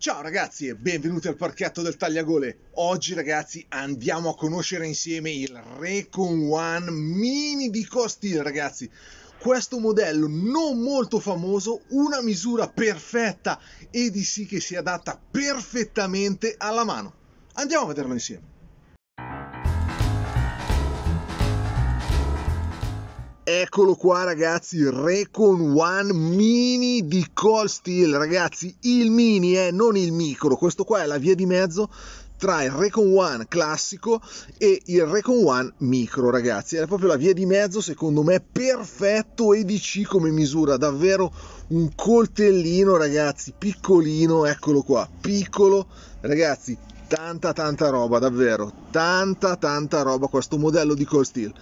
Ciao ragazzi e benvenuti al parchetto del Tagliagole. Oggi ragazzi andiamo a conoscere insieme il Recon One Mini di Costil ragazzi. Questo modello non molto famoso, una misura perfetta e di sì che si adatta perfettamente alla mano. Andiamo a vederlo insieme. Eccolo qua ragazzi, Recon One Mini di Cold Steel, ragazzi il mini è eh, non il micro, questo qua è la via di mezzo tra il Recon One classico e il Recon One micro ragazzi, è proprio la via di mezzo secondo me perfetto EDC come misura, davvero un coltellino ragazzi, piccolino, eccolo qua, piccolo ragazzi, tanta tanta roba davvero, tanta tanta roba questo modello di Cold Steel.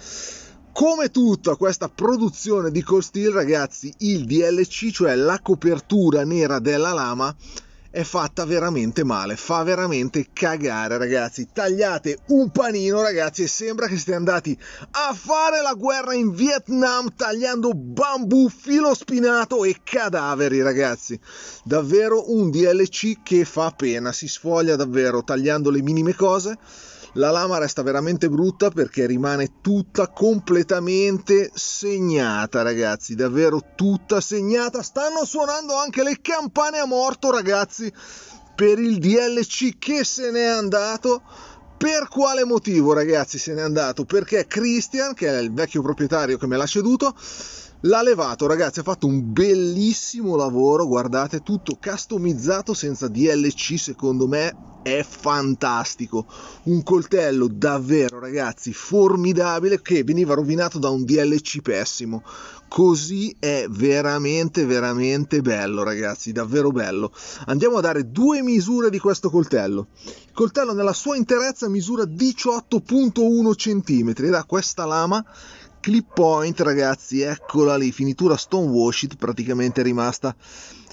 Come tutta questa produzione di Cold Steel, ragazzi, il DLC, cioè la copertura nera della lama, è fatta veramente male, fa veramente cagare, ragazzi. Tagliate un panino, ragazzi, e sembra che siete andati a fare la guerra in Vietnam tagliando bambù, filo spinato e cadaveri, ragazzi. Davvero un DLC che fa pena, si sfoglia davvero tagliando le minime cose la lama resta veramente brutta perché rimane tutta completamente segnata ragazzi davvero tutta segnata stanno suonando anche le campane a morto ragazzi per il DLC che se n'è andato per quale motivo ragazzi se n'è andato perché Christian che è il vecchio proprietario che me l'ha ceduto L'ha levato, ragazzi, ha fatto un bellissimo lavoro, guardate, tutto customizzato senza DLC, secondo me è fantastico. Un coltello davvero, ragazzi, formidabile che veniva rovinato da un DLC pessimo. Così è veramente, veramente bello, ragazzi, davvero bello. Andiamo a dare due misure di questo coltello. Il coltello nella sua interezza misura 18.1 cm ed ha questa lama Clip Point, ragazzi, eccola lì, finitura stonewashed washed praticamente rimasta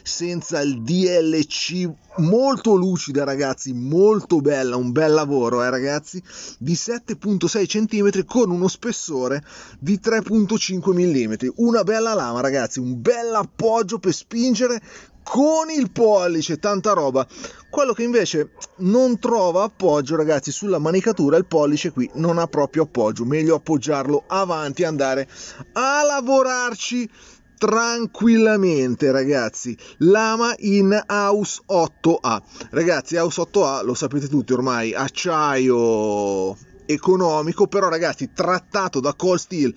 senza il DLC molto lucida ragazzi molto bella un bel lavoro eh ragazzi di 7.6 cm con uno spessore di 3.5 mm una bella lama ragazzi un bel appoggio per spingere con il pollice, tanta roba. Quello che invece non trova appoggio, ragazzi, sulla manicatura, il pollice qui non ha proprio appoggio. Meglio appoggiarlo avanti andare a lavorarci tranquillamente ragazzi lama in house 8a ragazzi house 8a lo sapete tutti ormai acciaio economico però ragazzi trattato da Cold Steel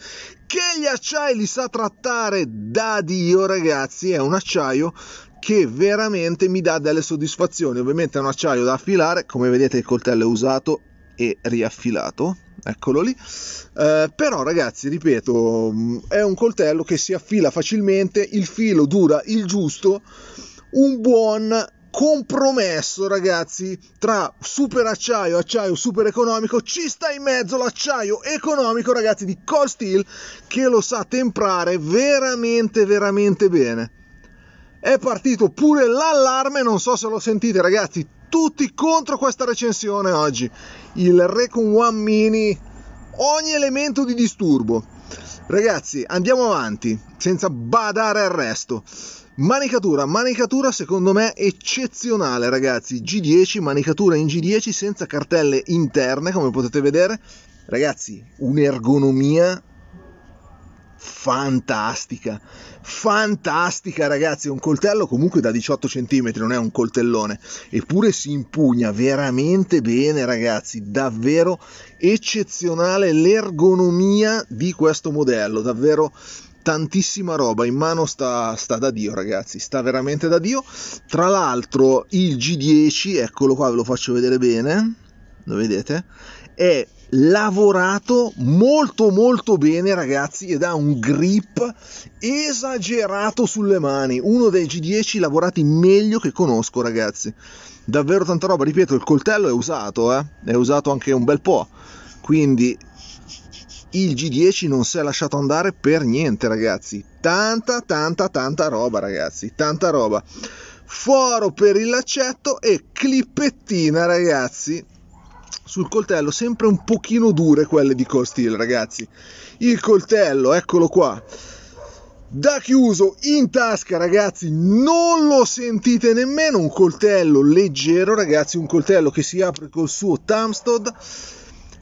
che gli acciai li sa trattare da Dio ragazzi è un acciaio che veramente mi dà delle soddisfazioni ovviamente è un acciaio da affilare come vedete il coltello è usato e riaffilato eccolo lì. Eh, però ragazzi, ripeto, è un coltello che si affila facilmente, il filo dura il giusto, un buon compromesso ragazzi tra super acciaio acciaio super economico ci sta in mezzo l'acciaio economico ragazzi di Cold Steel che lo sa temprare veramente veramente bene è partito pure l'allarme non so se lo sentite ragazzi tutti contro questa recensione oggi. Il Recon One Mini, ogni elemento di disturbo. Ragazzi, andiamo avanti, senza badare al resto. Manicatura, manicatura secondo me eccezionale ragazzi, G10, manicatura in G10 senza cartelle interne come potete vedere, ragazzi un'ergonomia fantastica, fantastica ragazzi, un coltello comunque da 18 cm, non è un coltellone, eppure si impugna veramente bene ragazzi, davvero eccezionale l'ergonomia di questo modello, davvero tantissima roba in mano sta, sta, da Dio ragazzi sta veramente da Dio tra l'altro il G10 eccolo qua ve lo faccio vedere bene lo vedete è lavorato molto molto bene ragazzi ed ha un grip esagerato sulle mani uno dei G10 lavorati meglio che conosco ragazzi davvero tanta roba ripeto il coltello è usato eh? è usato anche un bel po' quindi il G10 non si è lasciato andare per niente ragazzi tanta tanta tanta roba ragazzi tanta roba foro per il laccetto e clippettina ragazzi sul coltello sempre un pochino dure quelle di Core Steel, ragazzi. Il coltello, eccolo qua. Da chiuso in tasca, ragazzi, non lo sentite nemmeno. Un coltello leggero, ragazzi, un coltello che si apre col suo Tamstod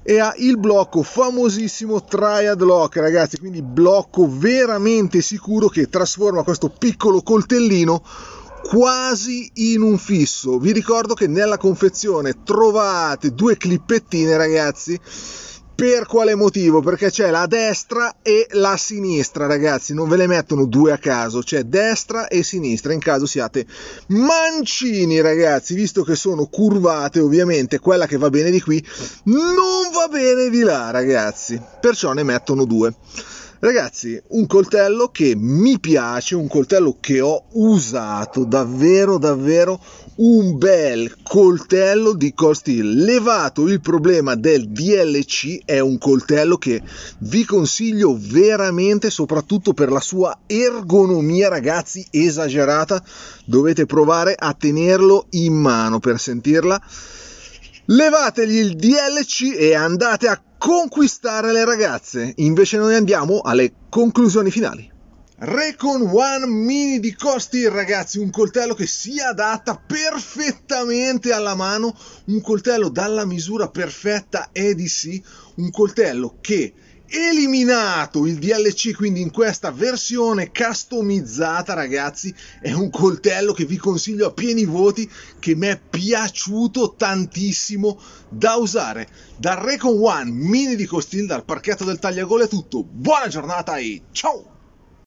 e ha il blocco famosissimo Triad Lock, ragazzi, quindi blocco veramente sicuro che trasforma questo piccolo coltellino quasi in un fisso. Vi ricordo che nella confezione trovate due clippettine, ragazzi. Per quale motivo? Perché c'è la destra e la sinistra, ragazzi, non ve le mettono due a caso, c'è destra e sinistra, in caso siate mancini, ragazzi, visto che sono curvate, ovviamente quella che va bene di qui non va bene di là, ragazzi, perciò ne mettono due. Ragazzi, un coltello che mi piace, un coltello che ho usato davvero, davvero un bel coltello di Costil. Levato il problema del DLC, è un coltello che vi consiglio veramente, soprattutto per la sua ergonomia, ragazzi, esagerata. Dovete provare a tenerlo in mano per sentirla. Levategli il DLC e andate a conquistare le ragazze, invece noi andiamo alle conclusioni finali. Recon One Mini di Costi, ragazzi, un coltello che si adatta perfettamente alla mano, un coltello dalla misura perfetta EDC, un coltello che eliminato il DLC, quindi in questa versione customizzata, ragazzi, è un coltello che vi consiglio a pieni voti, che mi è piaciuto tantissimo da usare. Dal Recon One, mini di Costil, dal parchetto del tagliagole, tutto. Buona giornata e ciao!